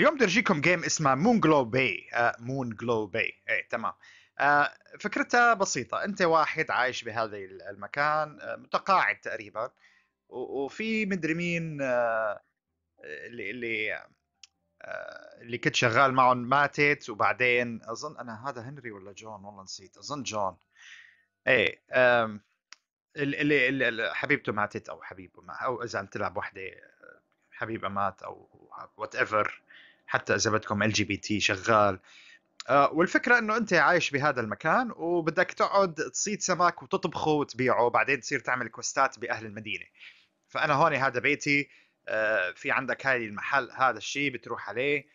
اليوم بدي ارجيكم جيم اسمها مون جلو باي مون جلو باي ايه تمام آه، فكرتها بسيطه انت واحد عايش بهذا المكان آه، متقاعد تقريبا وفي مدري مين آه، اللي اللي اللي كنت شغال معهم ماتت وبعدين اظن انا هذا هنري ولا جون والله نسيت اظن جون ايه اللي, اللي حبيبته ماتت او حبيبه او اذا عم تلعب وحده حبيبه مات او وات ايفر حتى اذا بدكم ال جي بي تي شغال آه، والفكره انه انت عايش بهذا المكان وبدك تقعد تصيد سمك وتطبخه وتبيعه بعدين تصير تعمل كوستات باهل المدينه فانا هون هذا بيتي آه، في عندك هاي المحل هذا الشيء بتروح عليه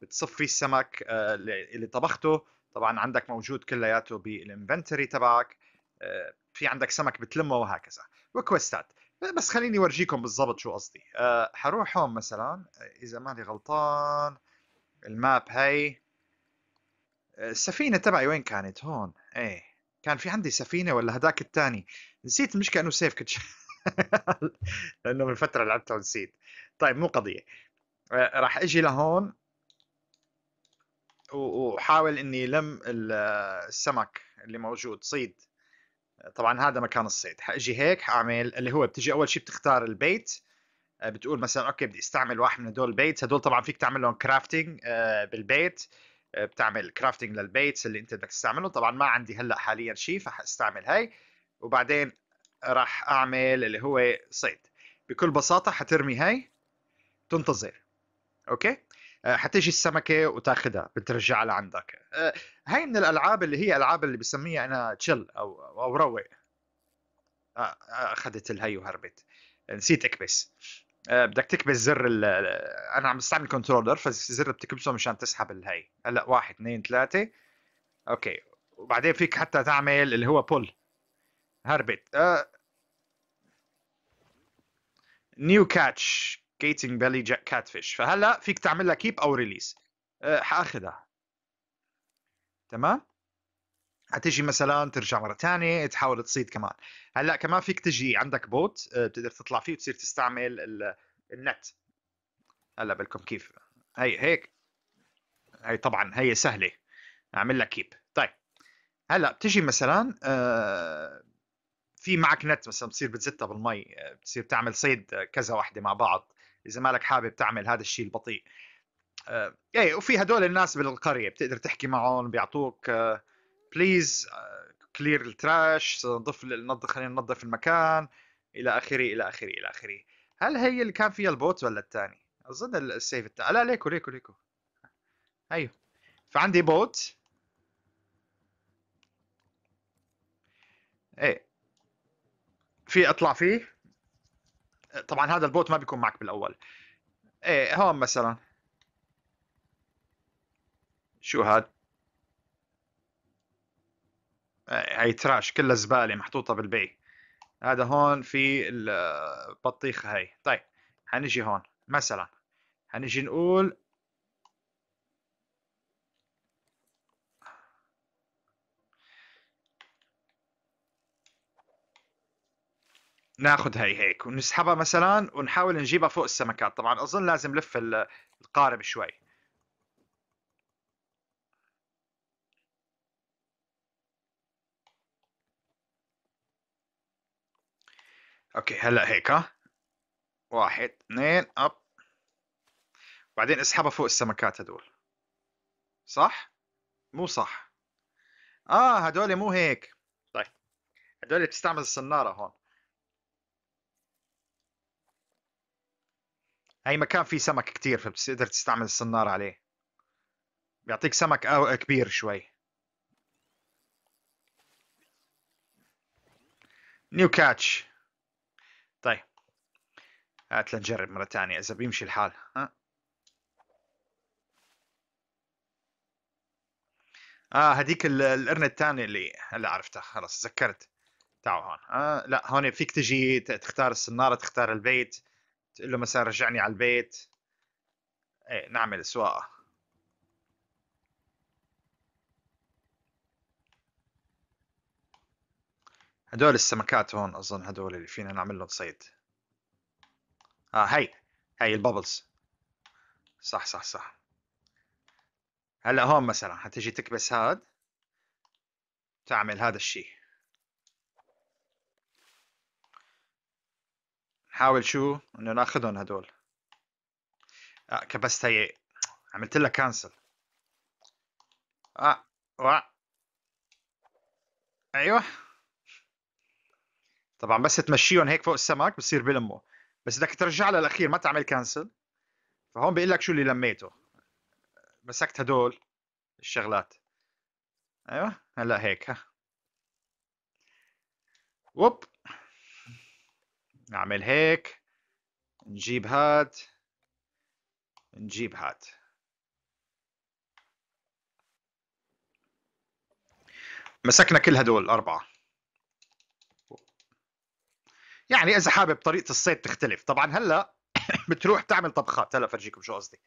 بتصفي السمك آه، اللي طبخته طبعا عندك موجود كلياته بالانفنتوري تبعك في عندك سمك بتلمه وهكذا وكوستات بس خليني اورجيكم بالضبط شو قصدي حروح هون مثلا اذا ماني غلطان الماب هاي آه، السفينه تبعي وين كانت هون ايه كان في عندي سفينه ولا هداك الثاني نسيت مش كانه سيف كنت لانه من فتره لعبتها ونسيت طيب مو قضيه آه، راح اجي لهون وحاول اني لم السمك اللي موجود صيد طبعا هذا مكان الصيد حاجي هيك حاعمل اللي هو بتجي اول شيء بتختار البيت آه، بتقول مثلا اوكي بدي استعمل واحد من هدول البيتس هدول طبعا فيك تعمل لهم كرافتنج آه، بالبيت آه، بتعمل كرافتنج للبيتس اللي انت بدك تستعمله طبعا ما عندي هلا حاليا شيء فحاستعمل هاي وبعدين راح اعمل اللي هو صيد بكل بساطه حترمي هاي تنتظر اوكي حتيجي السمكه وتاخذها بترجعها لعندك هاي من الالعاب اللي هي العاب اللي بسميها انا تشل او او روق اخذت الهي وهربت نسيت اكبس آه، بدك تكبس زر ال انا عم بستعمل كنترولر فالزر بتكبسه مشان تسحب الهي هلا واحد اثنين ثلاثه اوكي وبعدين فيك حتى تعمل اللي هو بول هربت نيو كاتش كيتنج بالي كات فيش فهلا فيك تعمل لها كيب او ريليس آه، حاخذها تمام حتجي مثلا ترجع مره ثانيه تحاول تصيد كمان هلا كمان فيك تجي عندك بوت آه، بتقدر تطلع فيه وتصير تستعمل النت هلا بالكم كيف هي هيك هي طبعا هي سهله اعمل لك كيب طيب هلا بتجي مثلا آه، في معك نت مثلا بتصير بتزتها بالمي آه، بتصير تعمل صيد كذا وحده مع بعض اذا مالك حابب تعمل هذا الشيء البطيء ايه وفي هدول الناس بالقريه بتقدر تحكي معهم بيعطوك آه بليز كلير التراش نظف خلينا ننظف المكان الى اخره الى اخره الى اخره هل هي اللي كان فيها البوت ولا الثاني؟ اظن السيف التاني لا ليكو ليكو ليكو ايوه فعندي بوت ايه في اطلع فيه طبعا هذا البوت ما بيكون معك بالاول ايه هون مثلا شو هاد هي آه، تراش كلها زباله محطوطه بالبي هذا هون في البطيخه آه، هي طيب حنيجي هون مثلا حنيجي نقول ناخذ هي هيك ونسحبها مثلا ونحاول نجيبها فوق السمكات طبعا اظن لازم لف القارب شوي اوكي هلا هيك ها واحد اثنين اب بعدين اسحبها فوق السمكات هدول صح مو صح اه هدول مو هيك طيب هدول بتستعمل الصناره هون أي مكان فيه سمك كتير فبتقدر تستعمل الصنارة عليه بيعطيك سمك أو كبير شوي نيو كاتش هات لنجرب مرة ثانية إذا بيمشي الحال ها اه هديك القرن الثاني اللي هلا عرفتها خلص تذكرت تعال هون آه لا هون فيك تجي تختار السنارة تختار البيت تقول له مثلا رجعني على البيت ايه نعمل سواقة هدول السمكات هون اظن هدول اللي فينا نعمل لهم صيد اه هي هي البابلز صح صح صح هلا هون مثلا حتجي تكبس هاد تعمل هذا الشيء نحاول شو انه ناخذهم هدول آه كبست هي عملت لها كانسل اه وا ايوه طبعا بس تمشيهم هيك فوق السمك بصير بلمه بس بدك ترجع للاخير ما تعمل كانسل فهون بيقول لك شو اللي لميته مسكت هدول الشغلات ايوه هلا هيك ها ووب نعمل هيك نجيب هاد نجيب هاد مسكنا كل هدول الاربعه يعني اذا حابب طريقه الصيد تختلف طبعا هلا بتروح تعمل طبخات هلا فرجيكم شو قصدي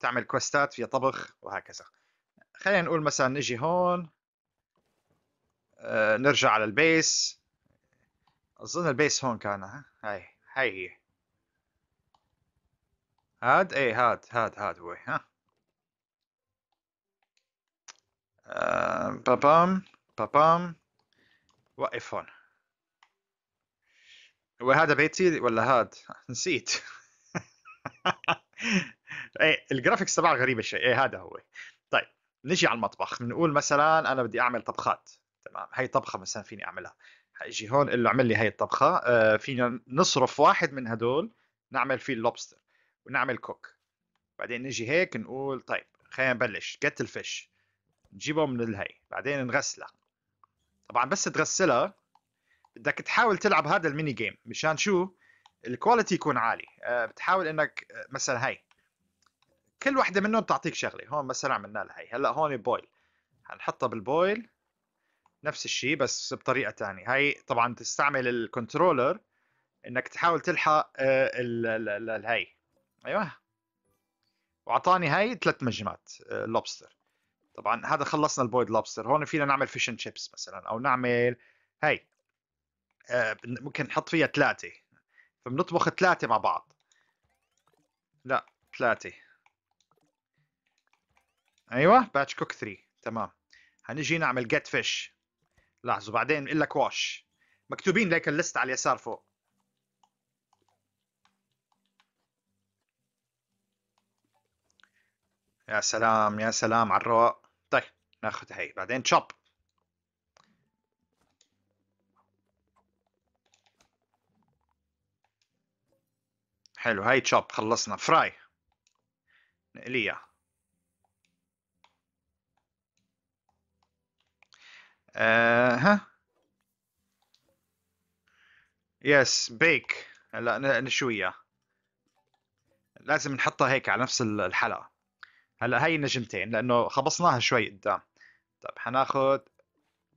تعمل كوستات فيها طبخ وهكذا خلينا نقول مثلا نجي هون آه، نرجع على البيس اظن البيس هون كان ها هاي هاي هي هاد اي هاد هاد هاد هو ها آه، بابام بابام وقف هون هو هذا بيتي ولا هذا؟ نسيت ايه الجرافيكس تبعه غريب الشيء ايه هذا هو طيب نجي على المطبخ بنقول مثلا انا بدي اعمل طبخات تمام هي طبخه مثلا فيني اعملها اجي هون اللي عمل لي هي الطبخه آه فينا نصرف واحد من هدول نعمل فيه اللوبستر ونعمل كوك بعدين نجي هيك نقول طيب خلينا نبلش جت الفش نجيبه من الهي بعدين نغسله طبعا بس تغسلها بدك تحاول تلعب هذا الميني جيم مشان شو الكواليتي يكون عالي آه، بتحاول انك آه، مثلا هاي كل وحده منهم تعطيك شغله هون مثلا عملنا لها هي هلا هون بويل هنحطها بالبويل نفس الشيء بس بطريقه ثانيه هاي طبعا تستعمل الكنترولر انك تحاول تلحق آه، الهاي ايوه واعطاني هاي ثلاث مجمات لوبستر طبعا هذا خلصنا البويد لوبستر هون فينا نعمل فيشن شيبس مثلا او نعمل هاي آه، ممكن نحط فيها ثلاثة فبنطبخ ثلاثة مع بعض لا ثلاثة ايوه باتش كوك 3 تمام هنجي نعمل جيت فيش لاحظوا بعدين بقول لك واش مكتوبين ليك الليست على اليسار فوق يا سلام يا سلام على الرواق طيب ناخذ هي بعدين تشوب حلو هاي تشوب خلصنا فراي نقليها آه ها يس بيك هلا نشويها لازم نحطها هيك على نفس الحلقه هلا هاي نجمتين لانه خبصناها شوي قدام طيب حناخد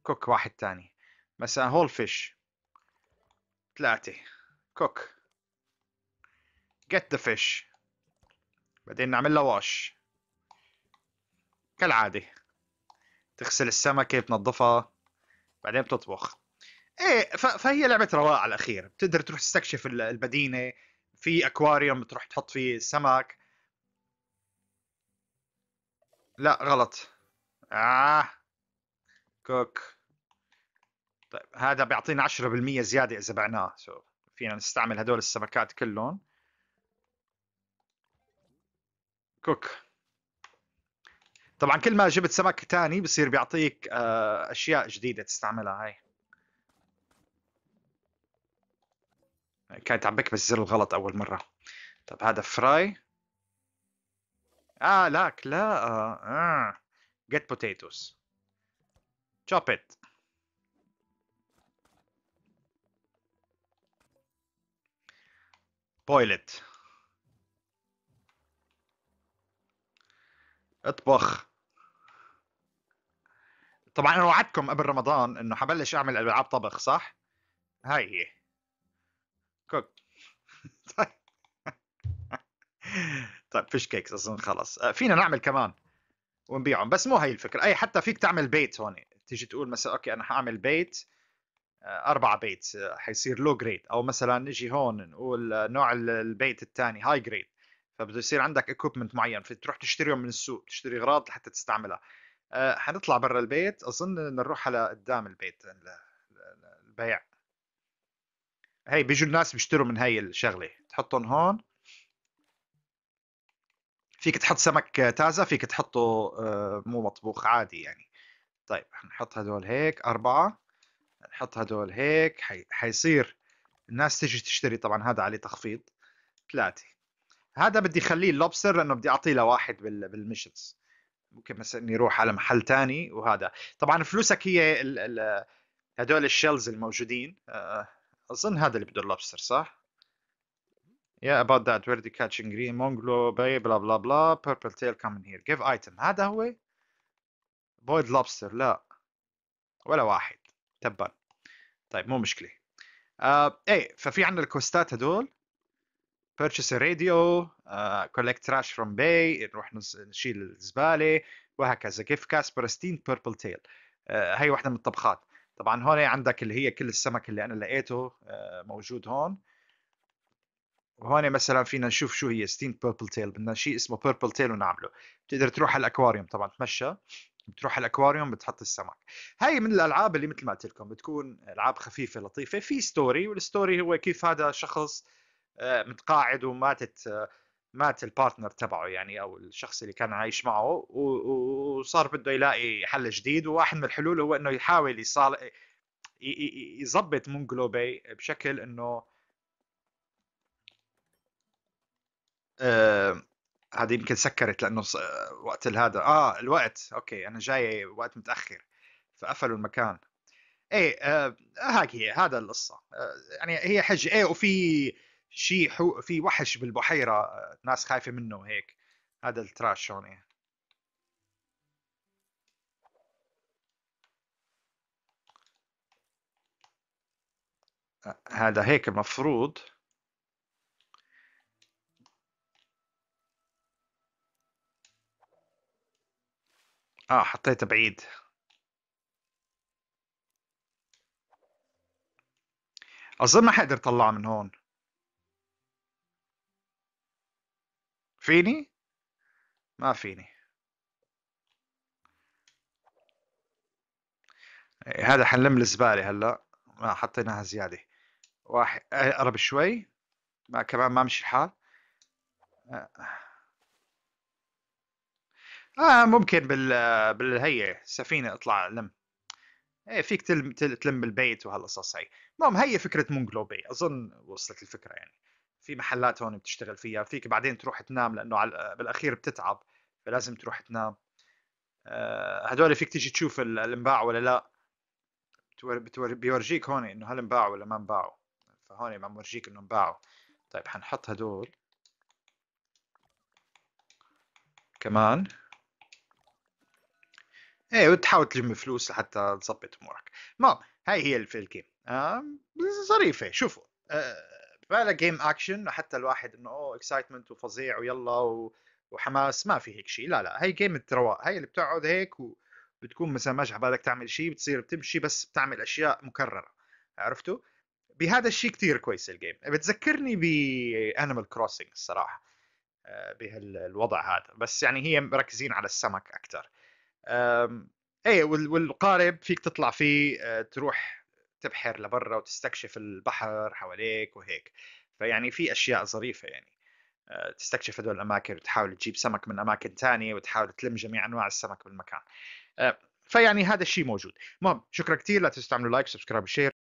كوك واحد تاني مثلا هول فيش ثلاثه كوك get the fish بعدين نعمل له واش كالعادة تغسل السمكة بتنظفها بعدين بتطبخ ايه فهي لعبة رواء على الأخير بتقدر تروح تستكشف المدينة في أكواريوم بتروح تحط فيه السمك لا غلط آه كوك طيب هذا بيعطينا 10% زيادة إذا بعناه سو so فينا نستعمل هدول السمكات كلهم كوك طبعا كل ما جبت سمك تاني بصير بيعطيك آه، اشياء جديده تستعملها هاي كانت عم بكبس الزر الغلط اول مره طب هذا فراي اه لاك لا جيت آه، بوتيتوز آه. chop it boil it اطبخ طبعا انا وعدتكم قبل رمضان انه حبلش اعمل العاب طبخ صح؟ هاي هي كوك طيب طيب فيش كيكس اظن خلص آه، فينا نعمل كمان ونبيعهم بس مو هي الفكره اي حتى فيك تعمل بيت هون تيجي تقول مثلا اوكي انا حاعمل بيت آه، اربع بيت آه، حيصير لو جريد أو مثلا نجي هون نقول نوع البيت الثاني هاي جريد فبده يصير عندك اكوبمنت معين فتروح تشتريهم من السوق تشتري اغراض لحتى تستعملها أه حنطلع برا البيت اظن نروح على قدام البيت البيع هي بيجوا الناس بيشتروا من هاي الشغله تحطهم هون فيك تحط سمك تازه فيك تحطه آه، مو مطبوخ عادي يعني طيب حنحط هدول هيك أربعة نحط هدول هيك حيصير الناس تيجي تشتري طبعا هذا عليه تخفيض ثلاثة هذا بدي اخليه اللوبستر لانه بدي اعطيه لواحد بالمشنز ممكن مثلا اني اروح على محل تاني وهذا طبعا فلوسك هي الـ الـ هدول الشيلز الموجودين آه، اظن هذا اللي بده اللوبستر صح؟ يا اباوت ذات وير دي كاتشنج جرين مونجلو باي بلا بلا بلا بيربل تيل كم هير جيف ايتم هذا هو بويد لوبستر لا ولا واحد تبا طيب مو مشكله آه ايه ففي عندنا الكوستات هدول purchase a radio uh, collect trash from bay نروح نشيل الزباله وهكذا كيف كاسبرستين بيربل تيل آه، هي واحده من الطبخات طبعا هون عندك اللي هي كل السمك اللي انا لقيته آه، موجود هون وهون مثلا فينا نشوف شو هي ستين بيربل تيل بدنا شيء اسمه بيربل تيل ونعمله بتقدر تروح على الاكواريوم طبعا تمشى بتروح على الاكواريوم بتحط السمك هاي من الالعاب اللي مثل ما قلت لكم بتكون العاب خفيفه لطيفه في ستوري والستوري هو كيف هذا شخص آه، متقاعد وماتت آه، مات البارتنر تبعه يعني او الشخص اللي كان عايش معه وصار بده يلاقي حل جديد وواحد من الحلول هو انه يحاول يصال يظبط مونجلوبي بشكل انه آه هذه يمكن سكرت لانه وقت هذا اه الوقت اوكي انا جاي وقت متاخر فقفلوا المكان ايه آه هاك هي هذا القصه آه يعني هي حجه ايه وفي شيء حو... في وحش بالبحيره آه، ناس خايفه منه هيك هذا التراش هون يعني. هذا هيك المفروض اه حطيته بعيد اظن ما حقدر اطلعه من هون فيني ما فيني إيه، هذا حنلم الزبالة هلا ما حطيناها زيادة واحد إيه، اقرب شوي ما كمان ما مشي الحال آه, آه، ممكن بال بالهي سفينة اطلع لم ايه فيك تلم تلم بالبيت وهالقصص هي المهم هي فكرة مونجلوبي اظن وصلت الفكرة يعني في محلات هون بتشتغل فيها فيك بعدين تروح تنام لانه على بالاخير بتتعب فلازم تروح تنام آه، هدول فيك تيجي تشوف الانباع ولا لا بتور... بيورجيك هون انه هل انباعوا ولا ما انباعوا فهون عم ورجيك انه انباعوا طيب حنحط هدول كمان ايه وتحاول تجمع فلوس لحتى تظبط امورك المهم هاي هي ظريفه آه ظريفه شوفوا آه فلا جيم اكشن حتى الواحد انه اوه اكسايتمنت وفظيع ويلا و... وحماس ما في هيك شيء لا لا هي جيم الترواء هي اللي بتقعد هيك وبتكون مثلا ماشي على بالك تعمل شيء بتصير بتمشي بس بتعمل اشياء مكرره عرفتوا؟ بهذا الشيء كثير كويس الجيم بتذكرني بانيمال كروسنج الصراحه آه، بهالوضع هذا بس يعني هي مركزين على السمك اكثر اي إيه، والقارب فيك تطلع فيه آه، تروح تبحر لبرا وتستكشف البحر حواليك وهيك فيعني في اشياء ظريفه يعني آه، تستكشف هدول الاماكن وتحاول تجيب سمك من اماكن ثانيه وتحاول تلم جميع انواع السمك بالمكان آه، فيعني هذا الشيء موجود المهم شكرا كثير لا تنسوا تعملوا لايك سبسكرايب وشير